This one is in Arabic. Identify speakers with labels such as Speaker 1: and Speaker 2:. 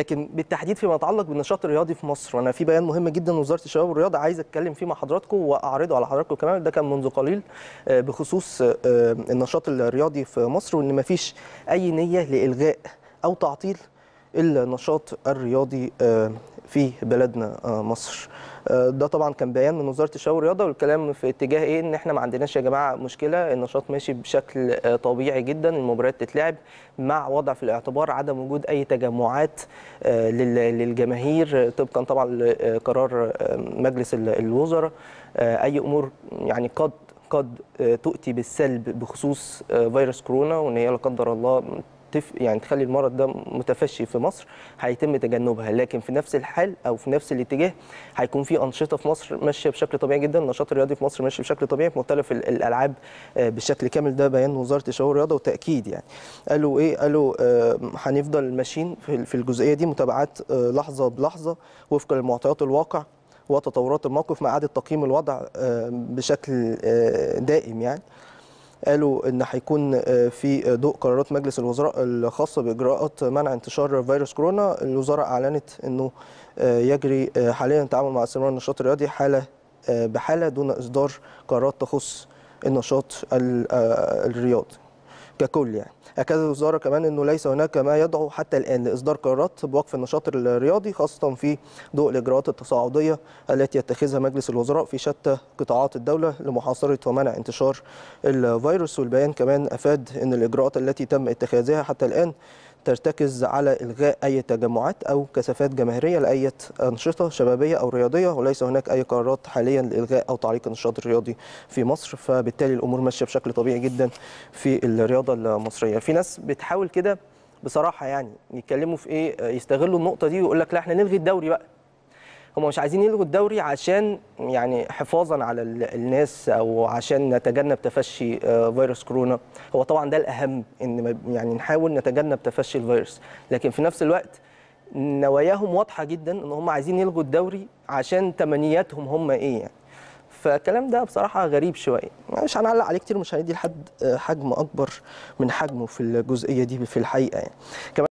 Speaker 1: لكن بالتحديد فيما يتعلق بالنشاط الرياضي في مصر وانا في بيان مهم جدا وزاره الشباب والرياضه عايز اتكلم فيه مع حضراتكم واعرضه على حضراتكم كمان ده كان منذ قليل آه، بخصوص آه، النشاط الرياضي في مصر وان ما فيش اي نيه لالغاء او تعطيل النشاط الرياضي آه، في بلدنا آه، مصر آه، ده طبعا كان بيان من وزاره الشباب والرياضه والكلام في اتجاه ايه ان احنا ما عندناش يا جماعه مشكله النشاط ماشي بشكل آه، طبيعي جدا المباريات تتلعب مع وضع في الاعتبار عدم وجود اي تجمعات للجماهير طبقا طبعا لقرار مجلس الوزراء اي امور يعني قد قد تؤتي بالسلب بخصوص فيروس كورونا وان هي لا قدر الله تف يعني تخلي المرض ده متفشي في مصر هيتم تجنبها لكن في نفس الحال او في نفس الاتجاه هيكون في انشطه في مصر ماشيه بشكل طبيعي جدا النشاط الرياضي في مصر ماشي بشكل طبيعي في مختلف الالعاب آه، بالشكل كامل ده بيان وزاره الشباب والرياضه وتاكيد يعني قالوا ايه قالوا آه، هنفضل ماشيين في الجزئيه دي متابعات آه، لحظه بلحظه وفقا لمعطيات الواقع وتطورات الموقف مع اعاده تقييم الوضع بشكل دائم يعني قالوا ان هيكون آه، في ضوء قرارات مجلس الوزراء الخاصه باجراءات منع انتشار فيروس كورونا الوزاره اعلنت انه آه، يجري آه، حاليا التعامل مع استمرار النشاط الرياضي حاله بحاله دون اصدار قرارات تخص النشاط الرياضي ككل يعني اكد الوزاره كمان انه ليس هناك ما يدعو حتى الان لاصدار قرارات بوقف النشاط الرياضي خاصه في ضوء الاجراءات التصاعديه التي يتخذها مجلس الوزراء في شتى قطاعات الدوله لمحاصره ومنع انتشار الفيروس والبيان كمان افاد ان الاجراءات التي تم اتخاذها حتى الان ترتكز على إلغاء أي تجمعات أو كثافات جماهيرية لأي أنشطة شبابية أو رياضية وليس هناك أي قرارات حاليا لإلغاء أو تعليق النشاط الرياضي في مصر فبالتالي الأمور ماشية بشكل طبيعي جدا في الرياضة المصرية في ناس بتحاول كده بصراحة يعني يتكلموا في إيه يستغلوا النقطة دي ويقول لك لا احنا نلغي الدوري بقى هم مش عايزين يلغوا الدوري عشان يعني حفاظا على الناس او عشان نتجنب تفشي آه، فيروس كورونا هو طبعا ده الاهم ان يعني نحاول نتجنب تفشي الفيروس لكن في نفس الوقت نواياهم واضحه جدا ان هم عايزين يلغوا الدوري عشان تمنياتهم هم ايه يعني فالكلام ده بصراحه غريب شويه مش هنعلق عليه كتير مش هندي لحد آه، حجم اكبر من حجمه في الجزئيه دي في الحقيقه يعني